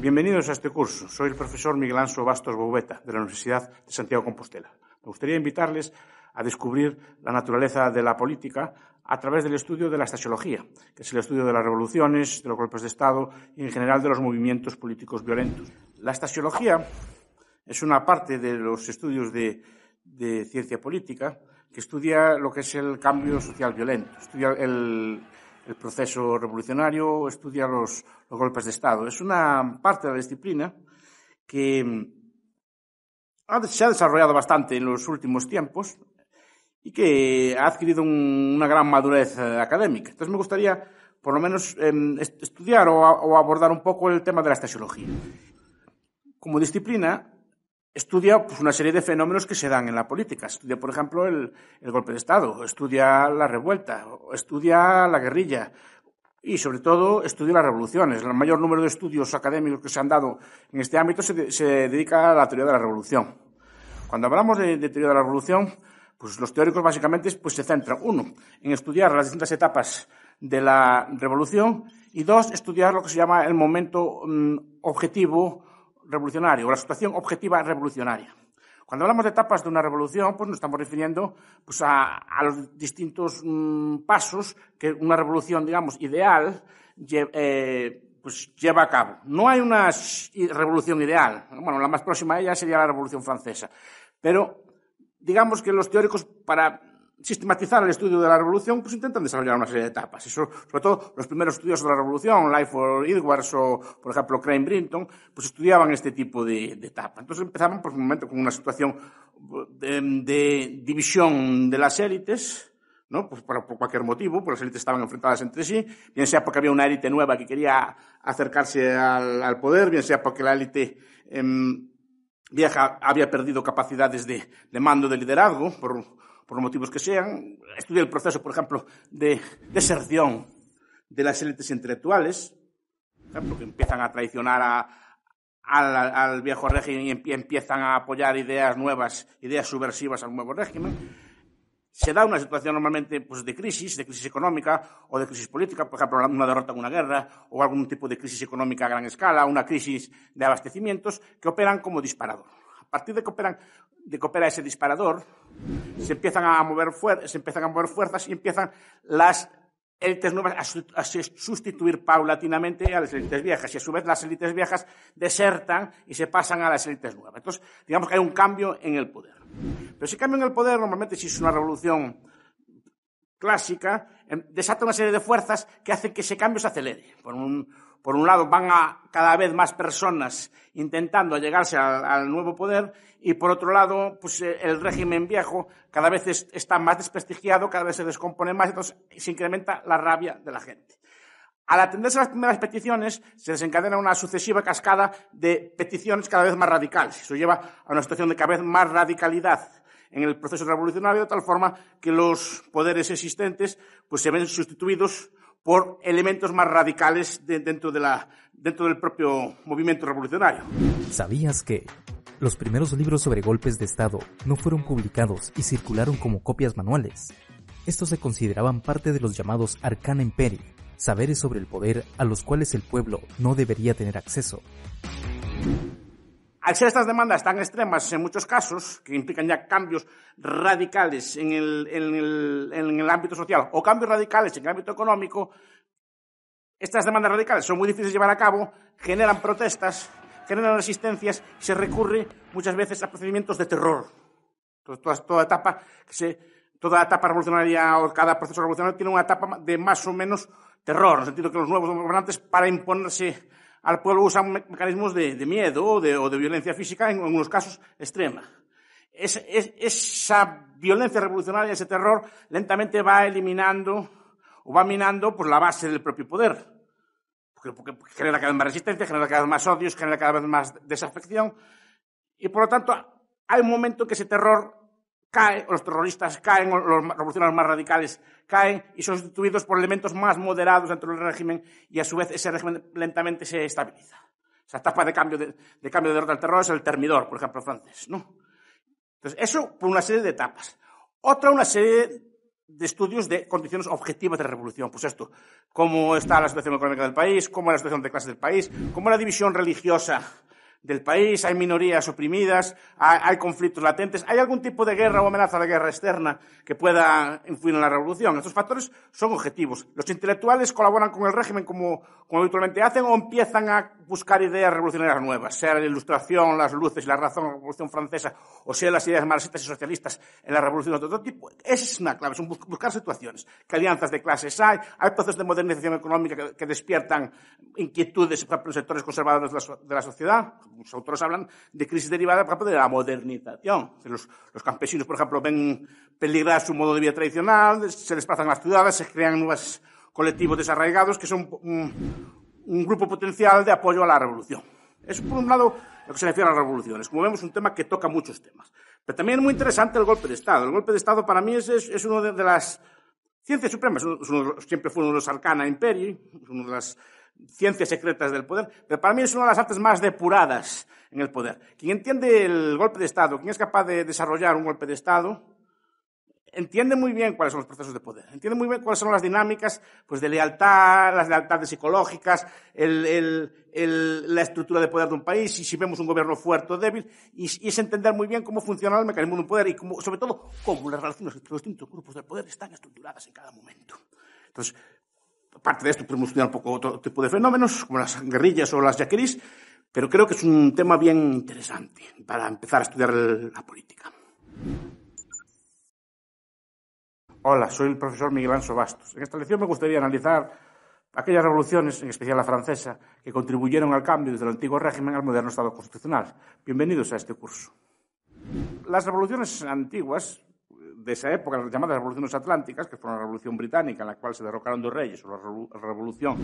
Bienvenidos a este curso. Soy el profesor Miguel Anso Bastos Bobeta, de la Universidad de Santiago Compostela. Me gustaría invitarles a descubrir la naturaleza de la política a través del estudio de la estasiología, que es el estudio de las revoluciones, de los golpes de Estado y, en general, de los movimientos políticos violentos. La estasiología es una parte de los estudios de, ciencia política que estudia lo que es el cambio social violento, estudia el, el proceso revolucionario, estudia los, los golpes de Estado. Es una parte de la disciplina que mm, ha, se ha desarrollado bastante en los últimos tiempos y que ha adquirido un, una gran madurez eh, académica. Entonces me gustaría, por lo menos, eh, estudiar o, o abordar un poco el tema de la estasiología. Como disciplina, estudia pues, una serie de fenómenos que se dan en la política. Estudia, por ejemplo, el, golpe de Estado, estudia la revuelta, estudia la guerrilla y, sobre todo, estudia las revoluciones. El mayor número de estudios académicos que se han dado en este ámbito se, dedica a la teoría de la revolución. Cuando hablamos de, teoría de la revolución, pues los teóricos básicamente pues, se centran, uno, en estudiar las distintas etapas de la revolución y, dos, estudiar lo que se llama el momento mm, objetivo revolucionario o la situación objetiva revolucionaria. Cuando hablamos de etapas de una revolución, pues nos estamos refiriendo pues, a, los distintos mm, pasos que una revolución, digamos, ideal eh, pues, lleva a cabo. No hay una revolución ideal. Bueno, la más próxima a ella sería la Revolución Francesa. Pero digamos que los teóricos, para sistematizar el estudio de la revolución, pues intentan desarrollar una serie de etapas. Y sobre, todo los primeros estudios de la revolución, Life for Edwards o, por ejemplo, Crane Brinton, pues estudiaban este tipo de, de etapas. Entonces empezaban por pues, un momento con una situación de, división de las élites, ¿no? Pues por, cualquier motivo, porque las élites estaban enfrentadas entre sí, bien sea porque había una élite nueva que quería acercarse al, poder, bien sea porque la élite em, vieja había perdido capacidades de, de mando, de liderazgo, por por motivos que sean, estudia el proceso, por ejemplo, de deserción de las élites intelectuales, ¿eh? por que empiezan a traicionar al, viejo régimen y empiezan a apoyar ideas nuevas, ideas subversivas al nuevo régimen. Se da una situación normalmente pues, de crisis, de crisis económica o de crisis política, por ejemplo, una derrota en una guerra o algún tipo de crisis económica a gran escala, una crisis de abastecimientos que operan como disparador. A partir de que, opera ese disparador, se empiezan a mover, se empiezan a mover fuerzas y empiezan las élites nuevas a, sustituir paulatinamente a las élites viejas y a su vez las élites viejas desertan y se pasan a las élites nuevas. Entonces, digamos que hay un cambio en el poder. Pero ese cambio en el poder normalmente si es una revolución clásica, em, desata una serie de fuerzas que hacen que ese cambio se acelere por un, por un lado, van a cada vez más personas intentando llegarse al, nuevo poder y, por otro lado, pues, eh, el régimen viejo cada vez está más desprestigiado, cada vez se descompone más, entonces se incrementa la rabia de la gente. Al atenderse a las primeras peticiones, se desencadena una sucesiva cascada de peticiones cada vez más radicales. Eso lleva a una situación de cada vez más radicalidad en el proceso revolucionario, de tal forma que los poderes existentes pues, se ven sustituidos por elementos más radicales dentro, del propio movimiento revolucionario. ¿Sabías que los primeros libros sobre golpes de Estado no fueron publicados y circularon como copias manuales? Estos se consideraban parte de los llamados arcana imperi, saberes sobre el poder a los cuales el pueblo no debería tener acceso. Al ser estas demandas tan extremas en muchos casos, que implican ya cambios radicales en el, ámbito social o cambios radicales en el ámbito económico, estas demandas radicales son muy difíciles de llevar a cabo, generan protestas, generan resistencias y se recurre muchas veces a procedimientos de terror. toda, etapa toda etapa revolucionaria o cada proceso revolucionario tiene una etapa de más o menos terror, en el sentido que los nuevos gobernantes, para imponerse al pueblo usan mecanismos de, miedo o de, violencia física, en algunos casos extrema. esa violencia revolucionaria, ese terror, lentamente va eliminando o va minando por pues, la base del propio poder. Porque, genera cada vez más resistencia, genera cada vez más odios, genera cada vez más desafección. Y por lo tanto, hay un momento que ese terror caen, los terroristas caen, los revolucionarios más radicales caen y son sustituidos por elementos más moderados dentro del régimen y a su vez ese régimen lentamente se estabiliza. Esa etapa de cambio de, de cambio de orden al terror es el termidor, por ejemplo, francés. ¿no? Entonces, eso por una serie de etapas. Otra, una serie de estudios de condiciones objetivas de revolución. Pues esto, cómo está la situación económica del país, cómo es la situación de clases del país, cómo la división religiosa del país, hay minorías oprimidas, hay, conflictos latentes, hay algún tipo de guerra o amenaza de guerra externa que pueda influir en la revolución. Estos factores son objetivos. Los intelectuales colaboran con el régimen como, como habitualmente hacen o empiezan a buscar ideas revolucionarias nuevas, sea la ilustración, las luces y la razón la Revolución Francesa, o sea las ideas marxistas y socialistas en la Revolución de otro tipo. Esa es una clave, es buscar situaciones, que alianzas de clases hay, hay procesos de modernización económica que, despiertan inquietudes en sectores conservadores de la, sociedad. Los autores hablan de crisis derivada, por de la modernización. Los, campesinos, por ejemplo, ven peligrar su modo de vida tradicional, se desplazan a las ciudades, se crean nuevos colectivos desarraigados que son un grupo potencial de apoyo a la revolución. Eso por un lado lo que se refiere a las revoluciones. Como vemos, un tema que toca muchos temas. Pero también es muy interesante el golpe de Estado. El golpe de Estado para mí es, una de, las ciencias supremas. siempre fue uno de los arcana imperii, una de las ciencias secretas del poder, pero para mí es una de las artes más depuradas en el poder. Quien entiende el golpe de Estado, quien es capaz de desarrollar un golpe de Estado, entiende muy bien cuáles son los procesos de poder, entiende muy bien cuáles son las dinámicas pues, de lealtad, las lealtades psicológicas, la estructura de poder de un país, y si vemos un gobierno fuerte o débil, y, es entender muy bien cómo funciona el mecanismo de un poder y sobre todo cómo las relaciones entre los distintos grupos de poder están estructuradas en cada momento. Entonces, aparte de esto, podemos estudiar un poco otro tipo de fenómenos, como las guerrillas o las yaqueris, pero creo que es un tema bien interesante para empezar a estudiar la política. Hola, soy el profesor Miguel Anso Bastos. En esta lección me gustaría analizar aquellas revoluciones, en especial la francesa, que contribuyeron al cambio desde el antiguo régimen al moderno Estado constitucional. Bienvenidos a este curso. Las revoluciones antiguas de esa época, las llamadas revoluciones atlánticas, que fueron la revolución británica, en la cual se derrocaron dos reyes, o la revolución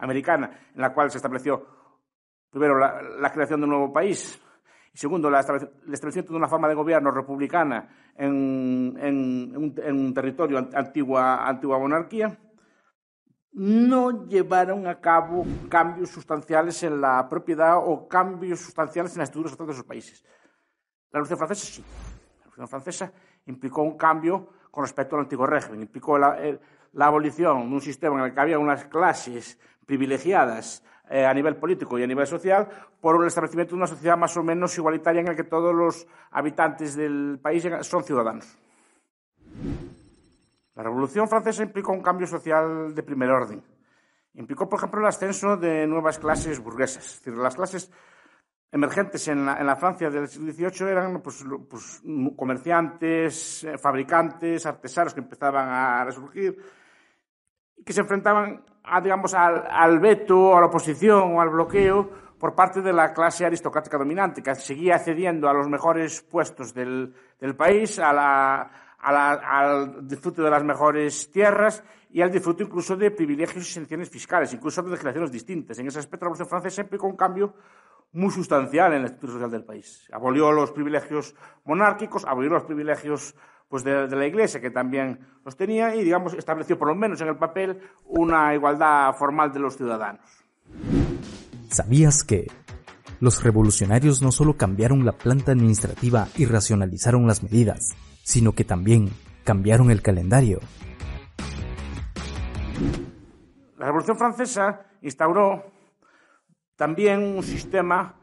americana, en la cual se estableció primero la creación de un nuevo país, y segundo, la el establecimiento de una forma de gobierno republicana en, un, territorio antigua, monarquía no llevaron a cabo cambios sustanciales en la propiedad o cambios sustanciales en las estructuras de esos países. La Revolución Francesa sí. La Revolución Francesa implicó un cambio con respecto al antiguo régimen, implicó la abolición de un sistema en el que había unas clases privilegiadas eh, a nivel político y a nivel social por el establecimiento de una sociedad más o menos igualitaria en la que todos los habitantes del país son ciudadanos. La Revolución Francesa implicó un cambio social de primer orden. Implicó, por ejemplo, el ascenso de nuevas clases burguesas. decir, las clases emergentes en la, Francia del siglo XVIII eran pues, pues, comerciantes, eh, fabricantes, artesanos que empezaban a resurgir, que se enfrentaban, a, digamos, al, al veto, a la oposición o al bloqueo por parte de la clase aristocrática dominante, que seguía accediendo a los mejores puestos del, del país, al disfrute de las mejores tierras y al disfrute incluso de privilegios y exenciones fiscales, incluso de legislaciones distintas. En ese aspecto, la Revolución Francesa implicó un cambio muy sustancial en la estructura social del país. Abolió los privilegios monárquicos, abolió los privilegios pues de, la Iglesia, que también los tenía, y digamos, estableció por lo menos en el papel una igualdad formal de los ciudadanos. ¿Sabías que los revolucionarios no solo cambiaron la planta administrativa y racionalizaron las medidas, sino que también cambiaron el calendario? La Revolución Francesa instauró también un sistema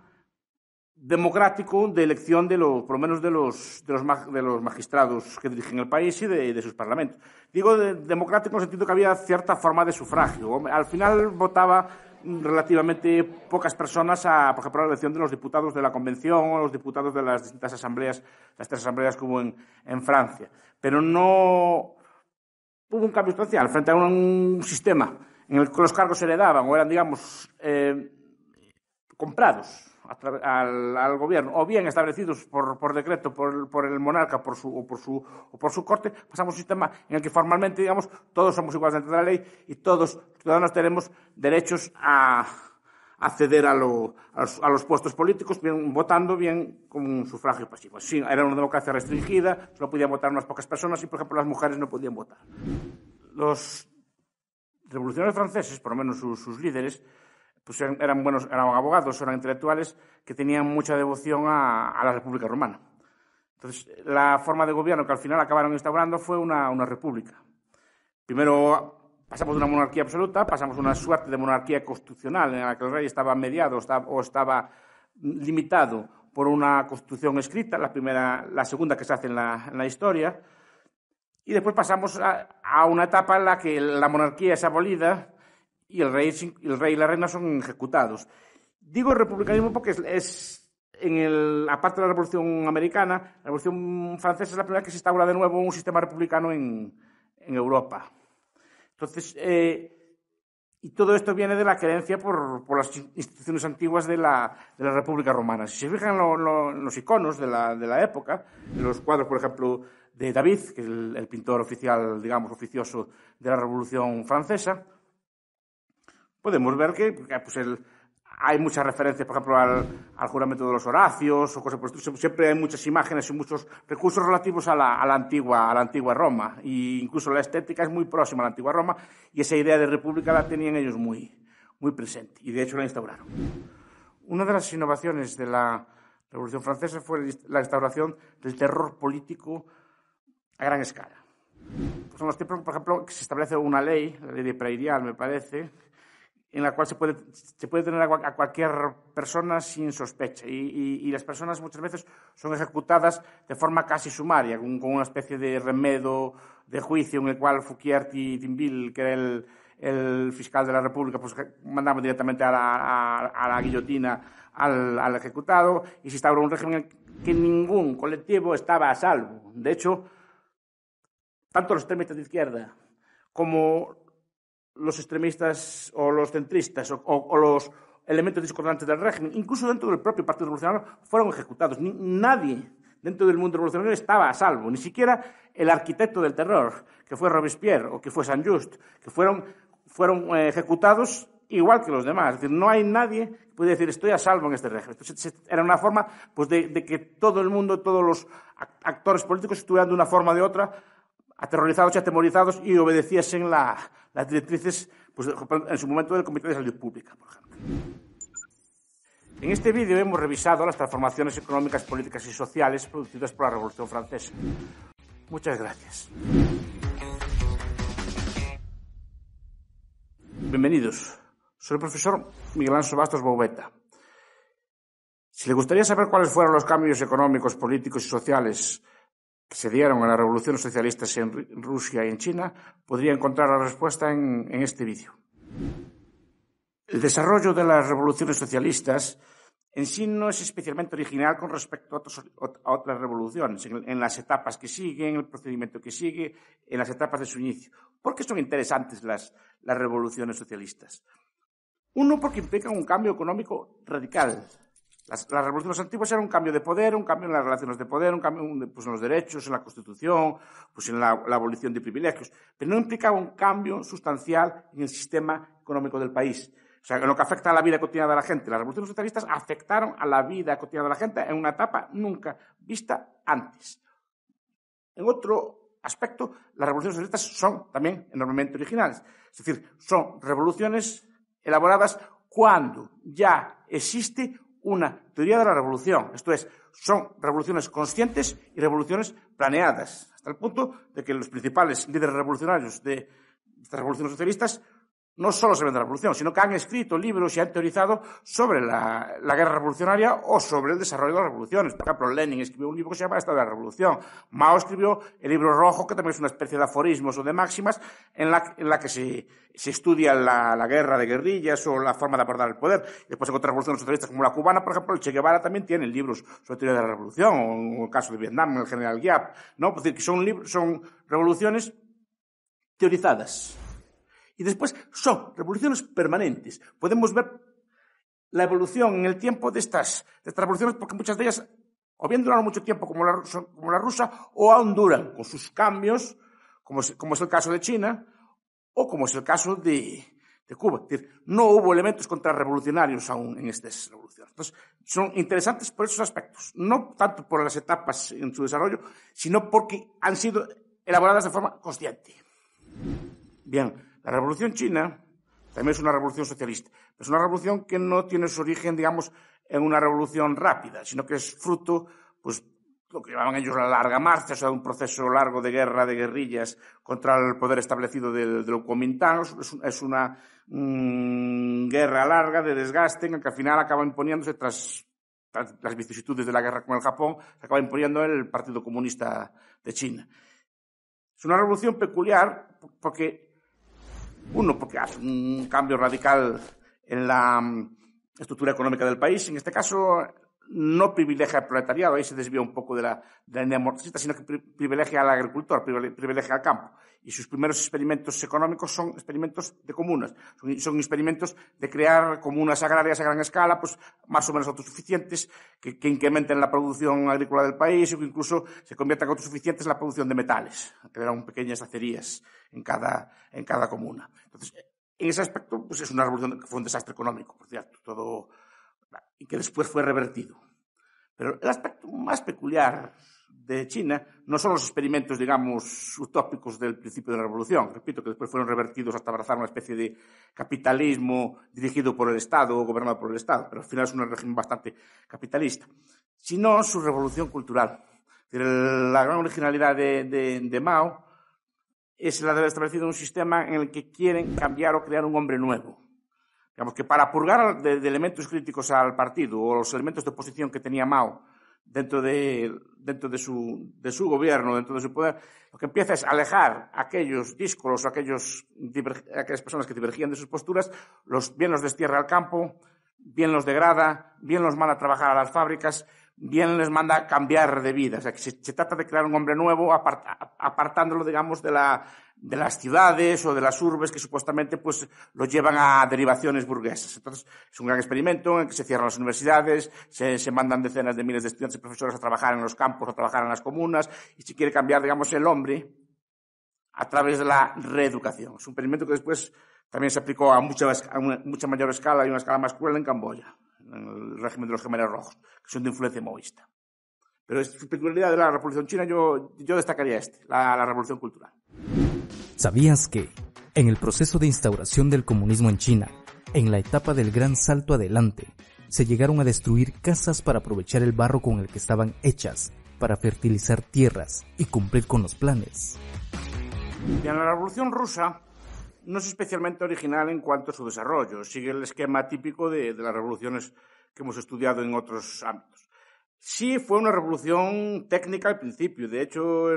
democrático de elección de los, por lo menos de los, de los, magistrados que dirigen el país y de, sus parlamentos. Digo democrático en el sentido que había cierta forma de sufragio. Al final votaba mm, relativamente pocas personas a, por ejemplo, la elección de los diputados de la Convención o los diputados de las distintas asambleas, las tres asambleas como en, Francia. Pero no hubo un cambio sustancial frente a un, sistema en el que los cargos se heredaban o eran, digamos, eh, comprados al, gobierno, o bien establecidos por, por decreto por el, por el monarca por su, o, por su, por su corte, pasamos pues a un sistema en el que formalmente, digamos, todos somos iguales ante la ley y todos los ciudadanos tenemos derechos a acceder a, los, puestos políticos, bien votando, bien con un sufragio pasivo. Sí, era una democracia restringida, solo podían votar unas pocas personas y, por ejemplo, las mujeres no podían votar. Los revolucionarios franceses, por lo menos sus, sus líderes, pues eran, buenos, eran abogados, eran intelectuales que tenían mucha devoción a, la República Romana. Entonces, la forma de gobierno que al final acabaron instaurando fue una, una república. Primero pasamos de una monarquía absoluta, pasamos a una suerte de monarquía constitucional en la que el rey estaba mediado o estaba limitado por una constitución escrita, la, primera, la segunda que se hace en la, en la historia, y después pasamos a, a, una etapa en la que la monarquía es abolida y el rey, y la reina son ejecutados. Digo republicanismo porque es, en aparte de la Revolución Americana, la Revolución Francesa es la primera que se instaura de nuevo un sistema republicano en, Europa. Entonces, eh, y todo esto viene de la creencia por, las instituciones antiguas de la, República Romana. Si se fijan en los iconos de la, época, en los cuadros, por ejemplo, de David, que es el pintor oficial, digamos, oficioso de la Revolución Francesa, podemos ver que pues hay muchas referencias, por ejemplo, al, juramento de los Horacios o cosas por Siempre hay muchas imágenes y muchos recursos relativos a la, antigua, a la antigua Roma. E incluso la estética es muy próxima a la antigua Roma y esa idea de república la tenían ellos muy, muy presente y de hecho la instauraron. Una de las innovaciones de la Revolución Francesa fue la instauración del terror político a gran escala. Son pues, los tiempos, por ejemplo, que se establece una ley, la ley de Prairial, me parece, en la cual se puede, se puede tener a, cualquier persona sin sospecha. Y, las personas muchas veces son ejecutadas de forma casi sumaria, con, una especie de remedo de juicio en el cual Fouquier Tinville, que era el, fiscal de la República, pues mandaba directamente a la, a, la guillotina al, al, ejecutado y se instauró un régimen en el que ningún colectivo estaba a salvo. De hecho, tanto los extremistas de izquierda como los extremistas o los centristas o, los elementos discordantes del régimen, incluso dentro del propio Partido Revolucionario, fueron ejecutados. nadie dentro del mundo revolucionario estaba a salvo, ni siquiera el arquitecto del terror, que fue Robespierre o que fue San Just, que fueron, fueron eh, ejecutados igual que los demás. Es decir, no hay nadie que puede decir estoy a salvo en este régimen. Entonces, era una forma pues, de, de que todo el mundo, todos los actores políticos estuvieran de una forma o de otra aterrorizados y atemorizados y obedeciesen las directrices pues, en su momento del Comité de Salud Pública, por ejemplo. En este vídeo hemos revisado las transformaciones económicas, políticas y sociales producidas por la Revolución Francesa. Muchas gracias. Bienvenidos. Soy el profesor Miguel Ángel Bastos Boveta. Si le gustaría saber cuáles fueron los cambios económicos, políticos y sociales que se dieron a las revoluciones socialistas en Rusia y en China, podría encontrar la respuesta en, este vídeo. El desarrollo de las revoluciones socialistas en sí no es especialmente original con respecto a, otras revoluciones, en, las etapas que siguen, el procedimiento que sigue, en las etapas de su inicio. ¿Por qué son interesantes las, las revoluciones socialistas? Uno, porque implican un cambio económico radical, las, revoluciones antiguas eran un cambio de poder, un cambio en las relaciones de poder, un cambio pues, en los derechos, en la Constitución, pues, en la, abolición de privilegios, pero no implicaba un cambio sustancial en el sistema económico del país. O sea, en lo que afecta a la vida cotidiana de la gente. Las revoluciones socialistas afectaron a la vida cotidiana de la gente en una etapa nunca vista antes. En otro aspecto, las revoluciones socialistas son también enormemente originales. Es decir, son revoluciones elaboradas cuando ya existe una teoría de la revolución. Esto es, son revoluciones conscientes y revoluciones planeadas, hasta el punto de que los principales líderes revolucionarios de estas revoluciones socialistas no solo se sobre la revolución, sino que han escrito libros y han teorizado sobre la, guerra revolucionaria o sobre el desarrollo de las revoluciones. Por ejemplo, Lenin escribió un libro que se llama Estado de la Revolución. Mao escribió el libro rojo, que también es una especie de aforismos o de máximas, en la, que se, estudia la, guerra de guerrillas o la forma de abordar el poder. Después, en otras revoluciones socialistas como la cubana, por ejemplo, el Che Guevara también tiene libros sobre teoría de la revolución, o el caso de Vietnam, el general Giap. ¿no? Es decir, que son revoluciones teorizadas. Y después son revoluciones permanentes. Podemos ver la evolución en el tiempo de estas, de estas revoluciones porque muchas de ellas o bien duraron mucho tiempo como la, como la rusa o aún duran con sus cambios, como es, como el caso de China o como es el caso de, de Cuba. Es decir, no hubo elementos contrarrevolucionarios aún en estas revoluciones. Entonces, son interesantes por esos aspectos, no tanto por las etapas en su desarrollo, sino porque han sido elaboradas de forma consciente. Bien, la revolución china también es una revolución socialista. Es una revolución que no tiene su origen, digamos, en una revolución rápida, sino que es fruto, pues, lo que llamaban ellos la larga marcha, o sea, de un proceso largo de guerra, de guerrillas contra el poder establecido de del Kuomintang. Es, una mm, guerra larga de desgaste en que al final acaba imponiéndose, tras, las vicisitudes de la guerra con el Japón, se acaba imponiendo el Partido Comunista de China. Es una revolución peculiar porque uno, porque hace un cambio radical en la mm, estructura económica del país. En este caso, no privilegia al proletariado, ahí se desvía un poco de la, de la sino que privilegia al agricultor, privilegia al campo. Y sus primeros experimentos económicos son experimentos de comunas, son, experimentos de crear comunas agrarias a gran escala, pues más o menos autosuficientes, que, incrementen la producción agrícola del país o que incluso se conviertan en autosuficientes en la producción de metales, eran pequeñas acerías en cada, en cada comuna. Entonces, en ese aspecto, pues es una revolución que fue un desastre económico, por cierto, todo y que después fue revertido. Pero el aspecto más peculiar de China no son los experimentos, digamos, utópicos del principio de la revolución, repito, que después fueron revertidos hasta abrazar una especie de capitalismo dirigido por el Estado o gobernado por el Estado, pero al final es un régimen bastante capitalista, sino su revolución cultural. La gran originalidad de, Mao es la de haber establecido un sistema en el que quieren cambiar o crear un hombre nuevo Digamos que para purgar de, elementos críticos al partido o los elementos de oposición que tenía Mao dentro, de, dentro de, su, de su gobierno, dentro de su poder, lo que empieza es alejar aquellos díscolos o aquellos, aquellas personas que divergían de sus posturas, los, bien los destierra al campo, bien los degrada, bien los manda a trabajar a las fábricas, bien les manda cambiar de vida. O se, trata de crear un hombre nuevo, apartándolo, digamos, de, las ciudades o de las urbes que supuestamente pues, lo llevan a derivaciones burguesas. Entonces, es un gran experimento en que se cierran las universidades, se, mandan decenas de miles de estudiantes y profesores a trabajar en los campos, a trabajar en las comunas, y se quiere cambiar, digamos, el hombre a través de la reeducación. Es un experimento que después también se aplicó a mucha, mucha mayor escala y una escala más cruel en Camboya el régimen de los gemelos rojos, que son de influencia movista... Pero es peculiaridad de la Revolución China, yo, yo destacaría este, la, la Revolución Cultural. ¿Sabías que en el proceso de instauración del comunismo en China, en la etapa del gran salto adelante, se llegaron a destruir casas para aprovechar el barro con el que estaban hechas, para fertilizar tierras y cumplir con los planes? Y en la Revolución Rusa, no es especialmente original en cuanto a su desarrollo. Sigue el esquema típico de, las revoluciones que hemos estudiado en otros ámbitos. Sí fue una revolución técnica al principio. De hecho,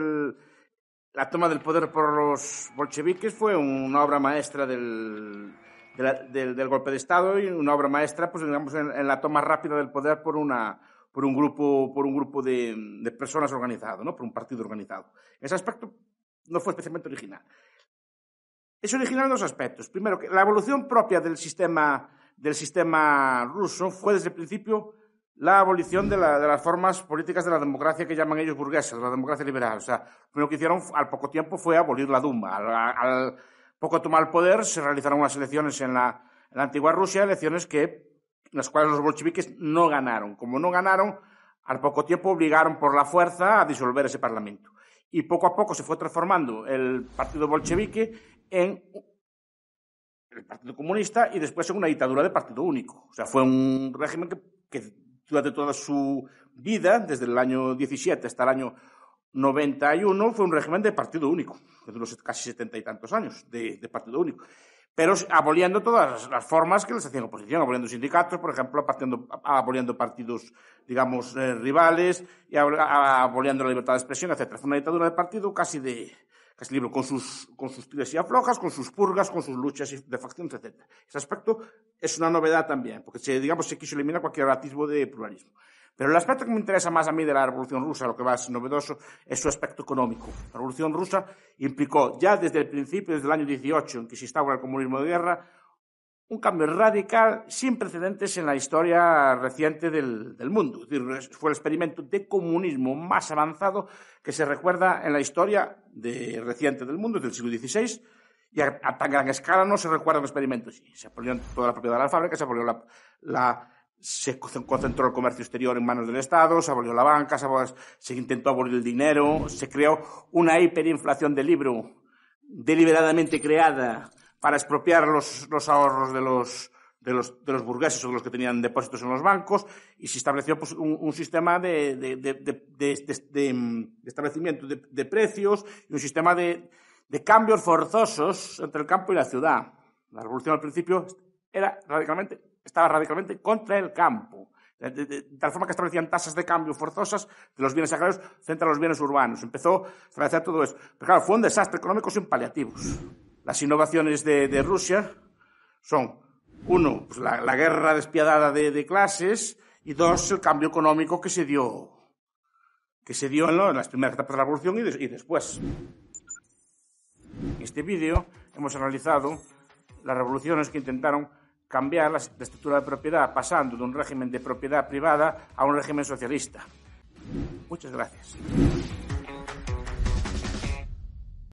la toma del poder por los bolcheviques fue una obra maestra del, golpe de Estado y una obra maestra, pues digamos, en, la toma rápida del poder por un grupo, de, personas organizado, ¿no? por un partido organizado. ese aspecto no fue especialmente original es original en dos aspectos. Primero, que la evolución propia del sistema, del sistema ruso fue desde el principio la abolición de, las formas políticas de la democracia que llaman ellos burguesas, de la democracia liberal. O sea, lo primero que hicieron al poco tiempo fue abolir la Duma. Al, poco tomar el poder se realizaron unas elecciones en la, antigua Rusia, elecciones que, en las cuales los bolcheviques no ganaron. Como no ganaron, al poco tiempo obligaron por la fuerza a disolver ese parlamento. Y poco a poco se fue transformando el partido bolchevique en el Partido Comunista y después en una dictadura de partido único. O sea, fue un régimen que, durante toda su vida, desde el año 17 hasta el año 91, fue un régimen de partido único, que duró casi setenta y tantos años de, partido único. Pero aboliendo todas las formas que les hacían oposición, aboliendo sindicatos, por ejemplo, partiendo, aboliendo partidos, digamos, eh, rivales, y aboliendo la libertad de expresión, etc. Fue una dictadura de partido casi de, es este libro con sus, con y aflojas, con sus purgas, con sus luchas de facciones, etc. Ese aspecto es una novedad también, porque se, digamos, se quiso eliminar cualquier atisbo de pluralismo. Pero el aspecto que me interesa más a mí de la Revolución Rusa, lo que más novedoso, es su aspecto económico. La Revolución Rusa implicó ya desde el principio, desde el año 18, en que se instaura el comunismo de guerra, un cambio radical sin precedentes en la historia reciente del, mundo. fue el experimento de comunismo más avanzado que se recuerda en la historia reciente del mundo, del siglo XVI, y a, tan gran escala no se recuerdan experimentos. se apoyó toda la propiedad de la fábrica, se concentró el comercio exterior en manos del Estado, se abolió la banca, se, intentó abolir el dinero, se creó una hiperinflación del libro deliberadamente creada para expropiar los, ahorros de los, burgueses o de los que tenían depósitos en los bancos y se estableció pues, un, sistema de, mm, establecimiento de, precios y un sistema de, cambios forzosos entre el campo y la ciudad. La revolución al principio era radicalmente, estaba radicalmente contra el campo. De, tal forma que establecían tasas de cambio forzosas de los bienes agrarios frente a los bienes urbanos. Empezó a establecer todo eso. Pero claro, fue un desastre económico sin paliativos. Las innovaciones de, Rusia son, uno, pues, la, guerra despiadada de, clases y dos, el cambio económico que se dio, que se dio en, las primeras etapas de la revolución y, después. En este vídeo hemos analizado las revoluciones que intentaron cambiar la estructura de propiedad, pasando de un régimen de propiedad privada a un régimen socialista. Muchas gracias.